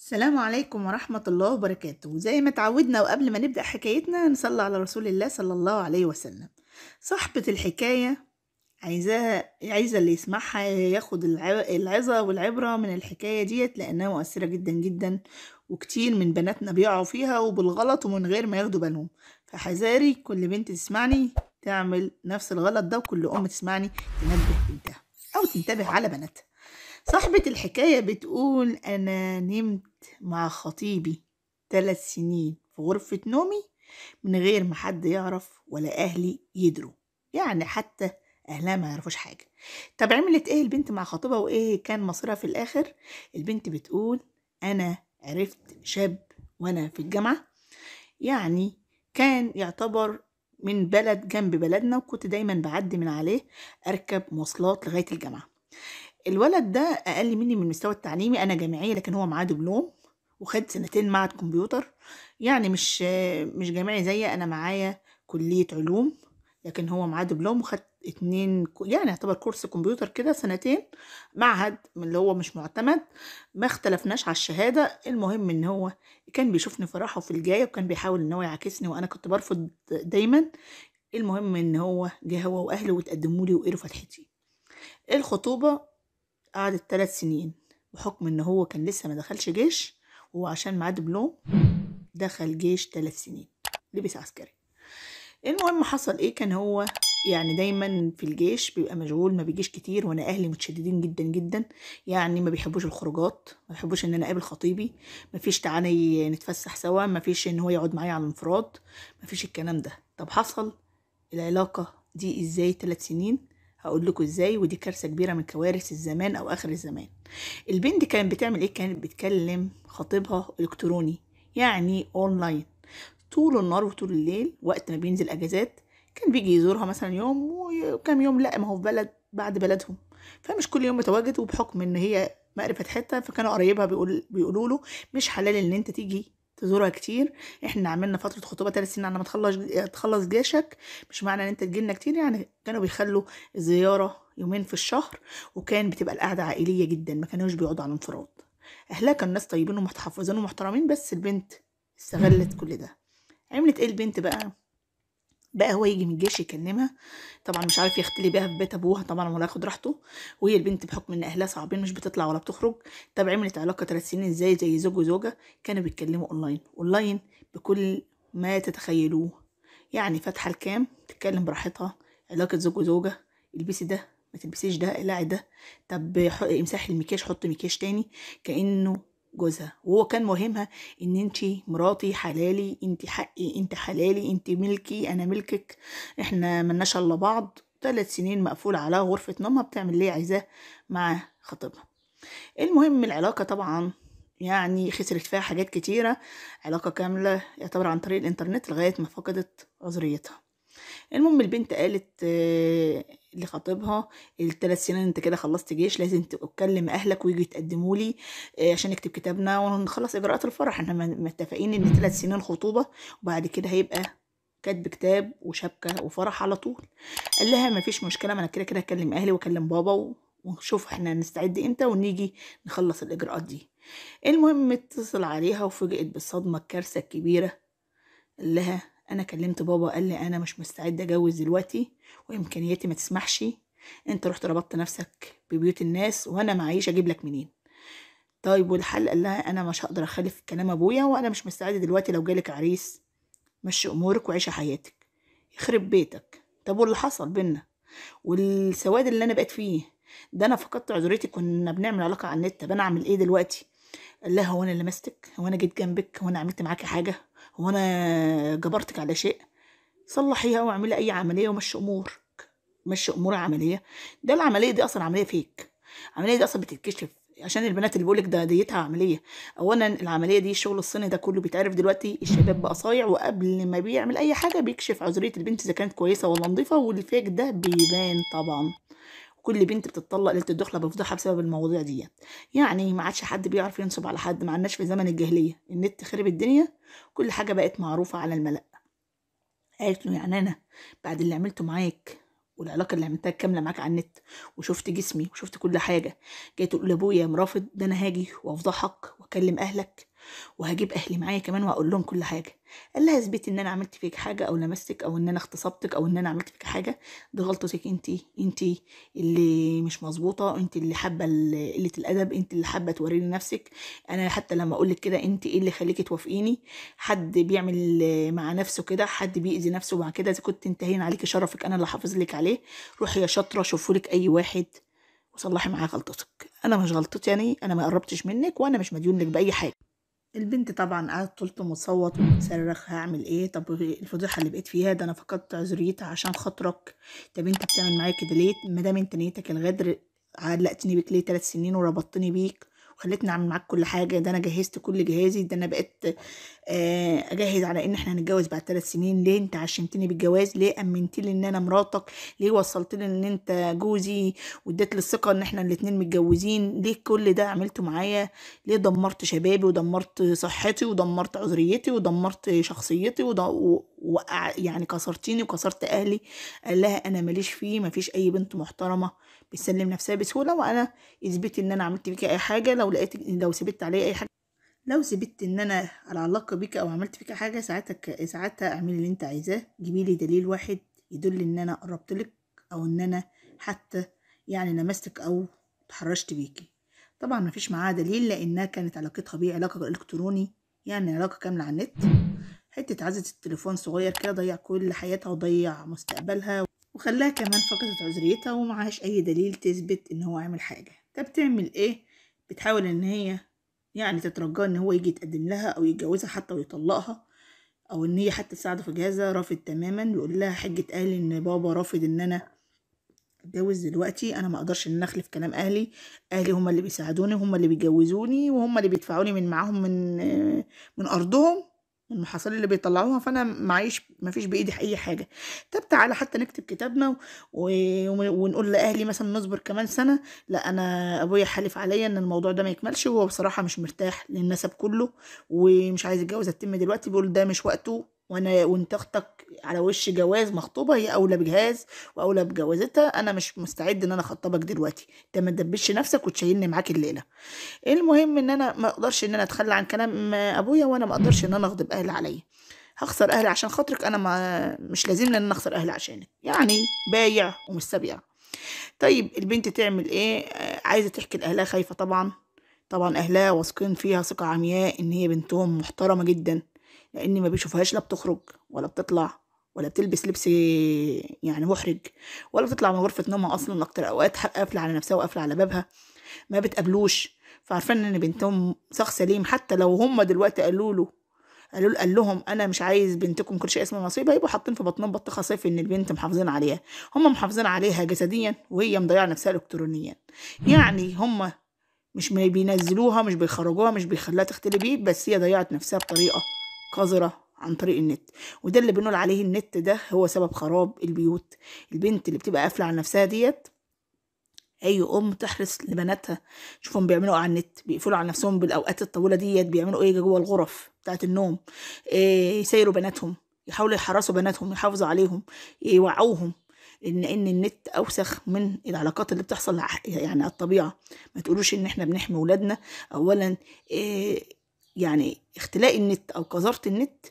السلام عليكم ورحمة الله وبركاته زي ما تعودنا وقبل ما نبدأ حكايتنا نصلي على رسول الله صلى الله عليه وسلم صاحبة الحكاية عايزاها عايزة اللي يسمعها ياخد العظة والعبرة من الحكاية ديت لأنها مؤثرة جدا جدا وكتير من بناتنا بيقعوا فيها وبالغلط ومن غير ما ياخدوا بالهم فحذاري كل بنت تسمعني تعمل نفس الغلط ده وكل أم تسمعني تنبه بنتها أو تنتبه على بناتها صاحبة الحكاية بتقول أنا نمت مع خطيبي ثلاث سنين في غرفة نومي من غير ما حد يعرف ولا أهلي يدروا يعني حتى أهلها ما يعرفوش حاجة طب عملت إيه البنت مع خطيبها وإيه كان مصيرها في الآخر البنت بتقول أنا عرفت شاب وأنا في الجامعة يعني كان يعتبر من بلد جنب بلدنا وكنت دايما بعدي من عليه أركب مواصلات لغاية الجامعة الولد ده اقل مني من المستوى التعليمي انا جامعيه لكن هو معاه دبلوم وخد سنتين معهد كمبيوتر يعني مش مش جامعي زي انا معايا كليه علوم لكن هو معاه دبلوم وخد اتنين يعني يعتبر كورس كمبيوتر كده سنتين معهد من اللي هو مش معتمد ما اختلفناش على الشهادة المهم ان هو كان بيشوفني في راحة الجاية وكان بيحاول ان هو يعاكسني وانا كنت برفض دايما المهم ان هو جه هو واهله وتقدموا لي وقروا فتحتي الخطوبة قعدت ثلاث سنين بحكم ان هو كان لسه ما دخلش جيش وعشان معاه دبلوم دخل جيش ثلاث سنين لبس عسكري المهم حصل ايه كان هو يعني دايما في الجيش بيبقى مشغول ما بيجيش كتير وانا اهلي متشددين جدا جدا يعني ما بيحبوش الخروجات ما بيحبوش ان انا اقابل خطيبي ما فيش تعالي نتفسح سوا ما فيش ان هو يقعد معايا على الانفراد ما فيش الكلام ده طب حصل العلاقه دي ازاي ثلاث سنين هقول لكم ازاي ودي كارثه كبيره من كوارث الزمان او اخر الزمان البنت كانت بتعمل ايه كانت بتكلم خطيبها الكتروني يعني اونلاين طول النهار وطول الليل وقت ما بينزل اجازات كان بيجي يزورها مثلا يوم وكام يوم لا ما هو في بلد بعد بلدهم فمش كل يوم متواجد وبحكم ان هي مقرفة حته فكانوا قرايبها بيقول بيقولوا له مش حلال ان انت تيجي تزورها كتير احنا عملنا فتره خطوبه ثلاث سنين على يعني ما تخلص تخلص جيشك مش معنى ان انت تجيلنا كتير يعني كانوا بيخلوا الزياره يومين في الشهر وكان بتبقى القعده عائليه جدا ما كانوش بيقعدوا على انفراد اهلها كانوا ناس طيبين ومتحفظين ومحترمين بس البنت استغلت كل ده عملت ايه البنت بقى بقى هو يجي من الجيش يكلمها طبعا مش عارف يختلي بيها في بيت ابوها طبعا ولا ياخد راحته وهي البنت بحكم ان اهلها صعبين مش بتطلع ولا بتخرج طب عملت علاقه ثلاث سنين ازاي زي زوج وزوجه كانوا بيتكلموا اونلاين اونلاين بكل ما تتخيلوه يعني فاتحه الكام تتكلم براحتها علاقه زوج وزوجه البسي ده ما تلبسيش ده اقلعي ده طب امسحي المكياج حطي مكياج تاني كانه جوزها وهو كان مهمها ان انت مراتي حلالي انت حقي انت حلالي انت ملكي انا ملكك احنا ملناش الا بعض ثلاث سنين مقفول على غرفة نومها بتعمل اللي عايزاه مع خطيبها المهم العلاقة طبعا يعني خسرت فيها حاجات كتيرة علاقة كاملة يعتبر عن طريق الانترنت لغاية ما فقدت عذريتها المهم البنت قالت آه، لخطيبها الثلاث سنين انت كده خلصت جيش لازم تكلم اهلك ويجوا يتقدموا لي آه، عشان نكتب كتابنا ونخلص اجراءات الفرح احنا متفقين ان ثلاث سنين خطوبه وبعد كده هيبقى كاتب كتاب وشبكه وفرح على طول قال لها مفيش مشكله ما انا كده كده هكلم اهلي واكلم بابا و... ونشوف احنا نستعد امتى ونيجي نخلص الاجراءات دي المهم اتصل عليها وفوجئت بالصدمه الكارثه الكبيره قال لها انا كلمت بابا قال لي انا مش مستعد اجوز دلوقتي وامكانياتي ما تسمحش انت رحت ربطت نفسك ببيوت الناس وانا معيش اجيب لك منين طيب والحل قال لها انا مش هقدر اخالف كلام ابويا وانا مش مستعده دلوقتي لو جالك عريس مشي امورك وعيشي حياتك يخرب بيتك طب واللي حصل بينا والسواد اللي انا بقيت فيه ده انا فقدت عذريتي كنا بنعمل علاقه على النت طب انا اعمل ايه دلوقتي قال لها هو انا لمستك هو انا جيت جنبك هو انا عملت معاكي حاجه وانا جبرتك على شيء صلحيها واعملي اي عمليه ومشي امورك مشي امور عمليه ده العمليه دي اصلا عمليه فيك العمليه دي اصلا بتتكشف عشان البنات اللي بيقولك ده ديتها عمليه اولا العمليه دي الشغل الصيني ده كله بيتعرف دلوقتي الشباب بقى صايع وقبل ما بيعمل اي حاجه بيكشف عذريه البنت اذا كانت كويسه ولا نظيفه والفيك ده بيبان طبعا كل بنت بتتطلق ليله الدخله بفضحها بسبب المواضيع دي يعني ما عادش حد بيعرف ينصب على حد ما عندناش في زمن الجاهليه النت خرب الدنيا كل حاجه بقت معروفه على الملأ قالت له يعني انا بعد اللي عملته معاك والعلاقه اللي عملتها كامله معاك على النت وشفت جسمي وشفت كل حاجه جاي تقول لابويا مرافض ده انا هاجي وافضحك واكلم اهلك وهجيب اهلي معايا كمان واقول لهم كل حاجه لها اثبتي ان انا عملت فيك حاجه او لمستك او ان انا اغتصبتك او ان انا عملت فيك حاجه دي غلطتك انت انت اللي مش مظبوطه انت اللي حابه قله الادب انت اللي حابه توريني نفسك انا حتى لما اقول لك كده انت ايه اللي خليكي توافقيني حد بيعمل مع نفسه كده حد بيأذي نفسه مع كده اذا كنت انتهينا عليكي شرفك انا اللي حافظ لك عليه روحي يا شاطره شوفوا لك اي واحد وصلحي معاه غلطتك انا مش غلطتي يعني انا ما قربتش منك وانا مش مديون لك باي حاجه البنت طبعا قعدت طولت مصوت ومتصرخ هعمل ايه طب الفضيحه اللي بقيت فيها ده انا فقدت عذريتها عشان خاطرك طب انت بتعمل معايا كده ليه ما دام انت نيتك الغدر علقتني بيك ليه ثلاث سنين وربطتني بيك خليتني اعمل معاك كل حاجه ده انا جهزت كل جهازي ده انا بقيت آه، اجهز على ان احنا هنتجوز بعد ثلاث سنين ليه انت عشمتني بالجواز ليه امنت لي ان انا مراتك ليه وصلت لي ان انت جوزي واديت لي الثقه ان احنا الاتنين متجوزين ليه كل ده عملته معايا ليه دمرت شبابي ودمرت صحتي ودمرت عذريتي ودمرت شخصيتي وقع يعني كسرتيني وكسرت اهلي قال لها انا ماليش فيه مفيش اي بنت محترمه بتسلم نفسها بسهوله وانا اثبت ان انا عملت بيكي اي حاجه لو لقيت لو سبت عليا اي حاجه لو سبت ان انا علاقه بيك او عملت فيك حاجه ساعتها ك... ساعتها اعملي اللي انت عايزاه جيبي لي دليل واحد يدل ان انا قربت لك او ان انا حتى يعني لمستك او اتحرشت بيكي طبعا مفيش معاها دليل لانها كانت علاقتها بيه علاقه الكتروني يعني علاقه كامله على النت حتة عزة التليفون صغير كده ضيع كل حياتها وضيع مستقبلها وخلاها كمان فقدت عذريتها ومعهاش أي دليل تثبت إن هو عمل حاجة طب بتعمل إيه؟ بتحاول إن هي يعني تترجاه إن هو يجي يتقدم لها أو يتجوزها حتى ويطلقها أو إن هي حتى تساعده في جهازها رافض تماما يقول لها حجة أهلي إن بابا رافض إن أنا اتجوز دلوقتي انا ما اقدرش ان اخلف كلام اهلي اهلي هما اللي بيساعدوني هما اللي بيجوزوني وهما اللي بيدفعوني من معاهم من من ارضهم المحاصيل اللي بيطلعوها فانا معيش مفيش بايدي اي حاجه طب تعالى حتى نكتب كتابنا و... ونقول لاهلي مثلا نصبر كمان سنه لا انا ابويا حالف عليا ان الموضوع ده ما يكملش وهو بصراحه مش مرتاح للنسب كله ومش عايز يتجوز التم دلوقتي بيقول ده مش وقته وانا وانت اختك على وش جواز مخطوبه هي اولى بجهاز واولى بجوازتها انا مش مستعد ان انا اخطبك دلوقتي انت ما تدبش نفسك وتشيلني معاك الليله المهم ان انا ما اقدرش ان انا اتخلى عن كلام ابويا وانا ما اقدرش ان انا اغضب اهلي عليا هخسر اهلي عشان خاطرك انا ما مش لازمني ان انا اخسر اهلي عشانك يعني بايع ومش سابيع طيب البنت تعمل ايه آه، عايزه تحكي لاهلها خايفه طبعا طبعا اهلها واثقين فيها ثقه عمياء ان هي بنتهم محترمه جدا لأن ما بيشوفهاش لا بتخرج ولا بتطلع ولا بتلبس لبس يعني محرج ولا بتطلع من غرفة نومها أصلا أكتر أوقات قافلة على نفسها وقافلة على بابها ما بتقابلوش فعارفين إن بنتهم شخص سليم حتى لو هم دلوقتي قالوا له قالوا قال لهم انا مش عايز بنتكم كل شيء اسمه نصيب هيبقوا حاطين في بطنهم بطيخه صيف ان البنت محافظين عليها هم محافظين عليها جسديا وهي مضيعه نفسها الكترونيا يعني هم مش بينزلوها مش بيخرجوها مش بيخلوها تختلي بيه بس هي ضيعت نفسها بطريقه قذرة عن طريق النت وده اللي بنقول عليه النت ده هو سبب خراب البيوت البنت اللي بتبقى قافلة على نفسها ديت اي ام تحرص لبناتها شوفهم بيعملوا إيه على النت بيقفلوا على نفسهم بالاوقات الطويله ديت بيعملوا ايه جوه الغرف بتاعه النوم إيه يسيروا بناتهم يحاولوا يحرصوا بناتهم يحافظوا عليهم يوعوهم ان ان النت اوسخ من العلاقات اللي بتحصل يعني على الطبيعه ما تقولوش ان احنا بنحمي ولادنا اولا إيه يعني اختلاء النت أو قذارة النت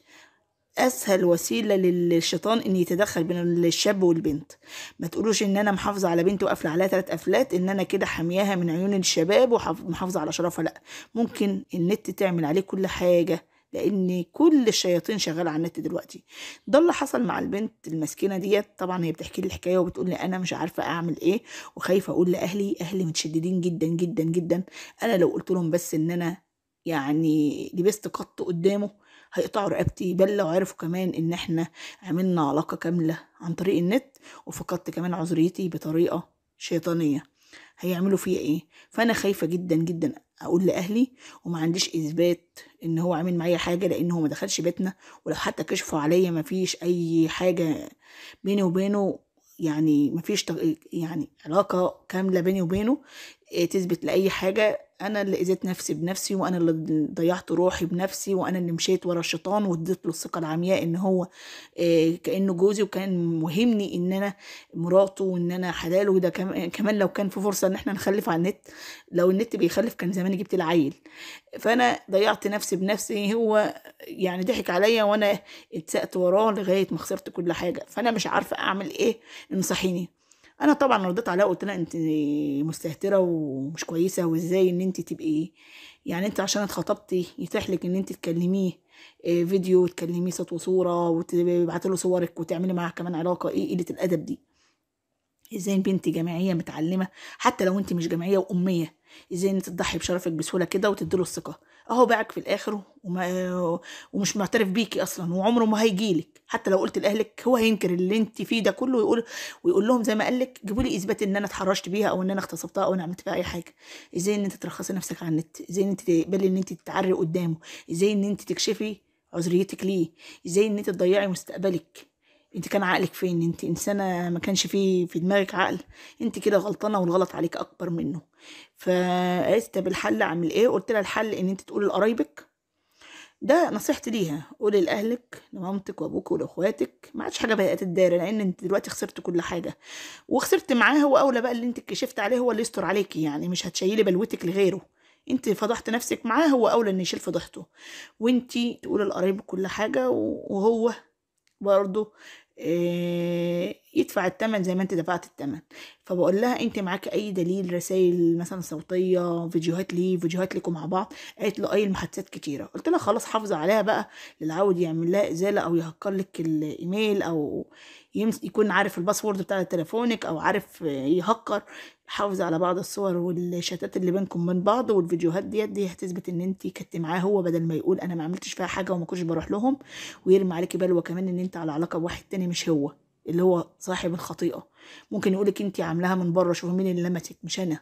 اسهل وسيله للشيطان ان يتدخل بين الشاب والبنت ما تقولوش ان انا محافظه على بنتي وقافله عليها ثلاث قفلات ان انا كده حمياها من عيون الشباب ومحافظه على شرفها لا ممكن النت تعمل عليه كل حاجه لان كل الشياطين شغاله على النت دلوقتي ده اللي حصل مع البنت المسكينه ديت طبعا هي بتحكي لي الحكايه وبتقول لي انا مش عارفه اعمل ايه وخايفه اقول لاهلي اهلي متشددين جدا جدا جدا انا لو قلت لهم بس ان انا يعني لبست قط قدامه هيقطعوا رقبتي بل لو عرفوا كمان ان احنا عملنا علاقه كامله عن طريق النت وفقدت كمان عذريتي بطريقه شيطانيه هيعملوا فيها ايه فانا خايفه جدا جدا اقول لاهلي وما عنديش اثبات ان هو عامل معايا حاجه لان هو ما دخلش بيتنا ولو حتى كشفوا عليا ما فيش اي حاجه بيني وبينه يعني ما فيش يعني علاقه كامله بيني وبينه آه، تثبت لاي حاجه انا اللي اذيت نفسي بنفسي وانا اللي ضيعت روحي بنفسي وانا اللي مشيت ورا الشيطان واديت له الثقه العمياء ان هو آه، كانه جوزي وكان مهمني ان انا مراته وان انا حلاله وده كمان لو كان في فرصه ان احنا نخلف على النت لو النت بيخلف كان زمان جبت العيل فانا ضيعت نفسي بنفسي هو يعني ضحك عليا وانا اتسقت وراه لغايه ما خسرت كل حاجه فانا مش عارفه اعمل ايه انصحيني انا طبعا رديت عليها قلت لها انت مستهتره ومش كويسه وازاي ان انت تبقي يعني انت عشان اتخطبتي يتاح لك ان انت تكلميه آه، فيديو تكلميه صوت وصوره وتبعتي له صورك وتعملي معاه كمان علاقه ايه قله الادب دي ازاي بنت جامعيه متعلمه حتى لو انت مش جامعيه واميه ازاي انت تضحي بشرفك بسهوله كده وتديله الثقه اهو باعك في الاخر وما ومش معترف بيكي اصلا وعمره ما هيجيلك حتى لو قلت لاهلك هو هينكر اللي انت فيه ده كله ويقول ويقول لهم زي ما قال لك جيبوا لي اثبات ان انا اتحرشت بيها او ان انا اغتصبتها او انا عملت فيها اي حاجه ازاي ان انت ترخصي نفسك على النت ازاي ان انت تقبلي ان انت تتعري قدامه ازاي ان انت تكشفي عذريتك ليه ازاي ان انت تضيعي مستقبلك انت كان عقلك فين انت انسانه ما كانش في في دماغك عقل انت كده غلطانه والغلط عليك اكبر منه فقالت طب الحل اعمل ايه قلت لها الحل ان انت تقول لقرايبك ده نصيحتي ليها قولي لاهلك لمامتك وابوك ولاخواتك ما عادش حاجه بقت الدايره لان انت دلوقتي خسرت كل حاجه وخسرت معاه هو اولى بقى اللي انت كشفت عليه هو اللي يستر عليكي يعني مش هتشيلي بلوتك لغيره انت فضحت نفسك معاه هو اولى ان يشيل فضحته وانت تقولي لقرايبك كل حاجه وهو برضه آه، يدفع التمن زي ما انت دفعت التمن فبقول لها انت معاك اي دليل رسائل مثلا صوتيه فيديوهات ليه فيديوهات لكم مع بعض قالت له اي المحادثات كتيره قلت لها خلاص حافظه عليها بقى للعود يعمل لها ازاله او يهكر لك الايميل او يكون عارف الباسورد بتاع تليفونك او عارف يهكر حافظ على بعض الصور والشتات اللي بينكم من بعض والفيديوهات ديت دي هتثبت ان انت كنت معاه هو بدل ما يقول انا ما عملتش فيها حاجه وما كنتش بروح لهم ويرمي عليكي بلوه كمان ان انت على علاقه بواحد تاني مش هو اللي هو صاحب الخطيئه ممكن يقولك انت عاملاها من بره شوفي مين اللي لمسك مش انا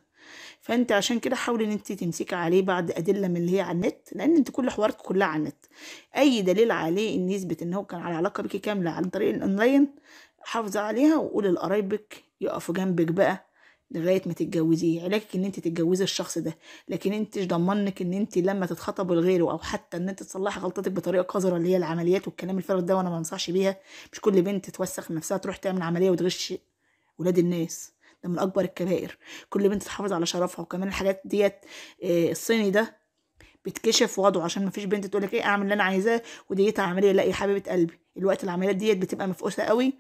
فانت عشان كده حاولي ان انت تمسكي عليه بعد ادله من اللي هي على النت لان انت كل حواراتك كلها على النت اي دليل عليه ان يثبت ان هو كان على علاقه بيكي كامله عن طريق الاونلاين حافظي عليها وقولي لقرايبك يقفوا جنبك بقى لغايه ما تتجوزيه علاجك ان انت تتجوزي الشخص ده لكن انت ضمنك ان انت لما تتخطبي لغيره او حتى ان انت تصلحي غلطتك بطريقه قذره اللي هي العمليات والكلام الفارغ ده وانا ما بيها مش كل بنت توسخ نفسها تروح تعمل عمليه وتغش ولاد الناس من اكبر الكبائر كل بنت تحافظ على شرفها وكمان الحاجات ديت آه، الصيني ده بيتكشف وضعه عشان ما فيش بنت تقول لك ايه اعمل اللي انا عايزاه وديتها عمليه لا يا حبيبه قلبي الوقت العمليات ديت بتبقى مفقوسه قوي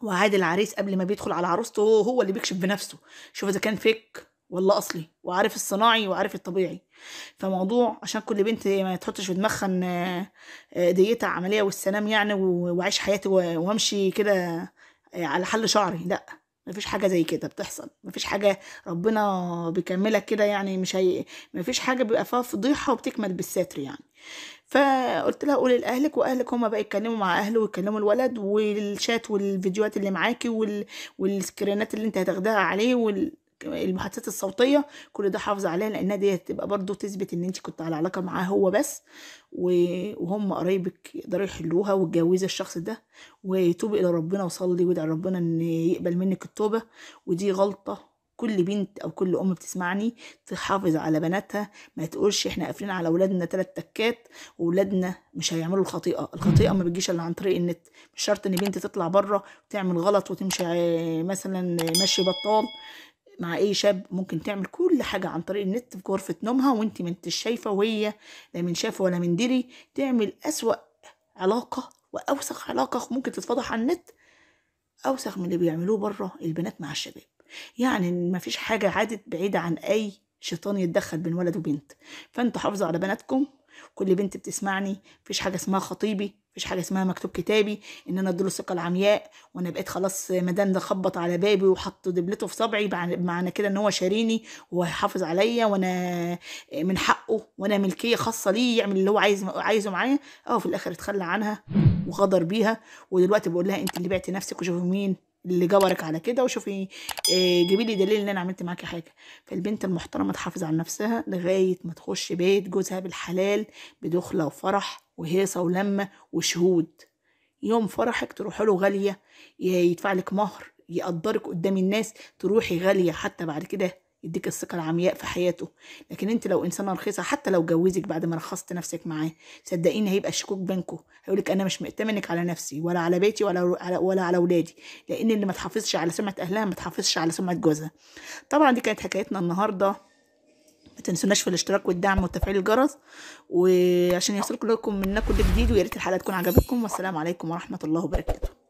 وعادي العريس قبل ما بيدخل على عروسته هو هو اللي بيكشف بنفسه شوف اذا كان فيك ولا اصلي وعارف الصناعي وعارف الطبيعي فموضوع عشان كل بنت ما تحطش في دماغها ان آه، ديتها عمليه والسلام يعني واعيش حياتي وامشي كده آه، على حل شعري لا مفيش حاجه زي كده بتحصل مفيش حاجه ربنا بيكملك كده يعني مش هي... مفيش حاجه بيبقى فيها فضيحه وبتكمل بالستر يعني فقلت لها قولي لاهلك واهلك هما بقى يتكلموا مع اهله ويكلموا الولد والشات والفيديوهات اللي معاكي وال... والسكرينات اللي انت هتاخدها عليه وال... المحادثات الصوتيه كل ده حافظ عليها لانها دي هتبقى برضو تثبت ان انت كنت على علاقه معاه هو بس وهم قرايبك يقدروا يحلوها وتجوزي الشخص ده وتوبي الى ربنا وصلي وادعي ربنا ان يقبل منك التوبه ودي غلطه كل بنت او كل ام بتسمعني تحافظ على بناتها ما تقولش احنا قافلين على اولادنا ثلاث تكات واولادنا مش هيعملوا الخطيئه الخطيئه ما بتجيش الا عن طريق النت مش شرط ان بنت تطلع بره وتعمل غلط وتمشي مثلا ماشي بطال مع اي شاب ممكن تعمل كل حاجه عن طريق النت في غرفه نومها وانت ما انتش شايفه وهي لا من شافه ولا من دري تعمل اسوا علاقه واوسخ علاقه ممكن تتفضح على النت اوسخ من اللي بيعملوه بره البنات مع الشباب يعني ما فيش حاجه عادت بعيده عن اي شيطان يتدخل بين ولد وبنت فانتوا حافظوا على بناتكم كل بنت بتسمعني مفيش حاجه اسمها خطيبي مفيش حاجه اسمها مكتوب كتابي ان انا اديله الثقه العمياء وانا بقيت خلاص مدام ده خبط على بابي وحط دبلته في صبعي معنى كده ان هو شاريني وهيحافظ عليا وانا من حقه وانا ملكيه خاصه ليه يعمل اللي هو عايز عايزه معايا اه في الاخر اتخلى عنها وغدر بيها ودلوقتي بقول لها انت اللي بعتي نفسك وشوفي مين اللي جبرك على كده وشوفي آه، جيبي لي دليل ان انا عملت معاكي حاجه فالبنت المحترمه تحافظ على نفسها لغايه ما تخش بيت جوزها بالحلال بدخله وفرح وهيصة ولمة وشهود يوم فرحك تروح له غالية يدفع لك مهر يقدرك قدام الناس تروحي غالية حتى بعد كده يديك الثقة العمياء في حياته لكن انت لو انسانة رخيصة حتى لو جوزك بعد ما رخصت نفسك معاه صدقيني هيبقى الشكوك بينكم هيقولك انا مش مأتمنك على نفسي ولا على بيتي ولا على ولا على ولادي لان اللي ما تحافظش على سمعة اهلها ما تحافظش على سمعة جوزها طبعا دي كانت حكايتنا النهارده ما تنسوناش في الاشتراك والدعم وتفعيل الجرس وعشان يوصلكم لكم منا كل جديد ويا ريت الحلقه تكون عجبتكم والسلام عليكم ورحمه الله وبركاته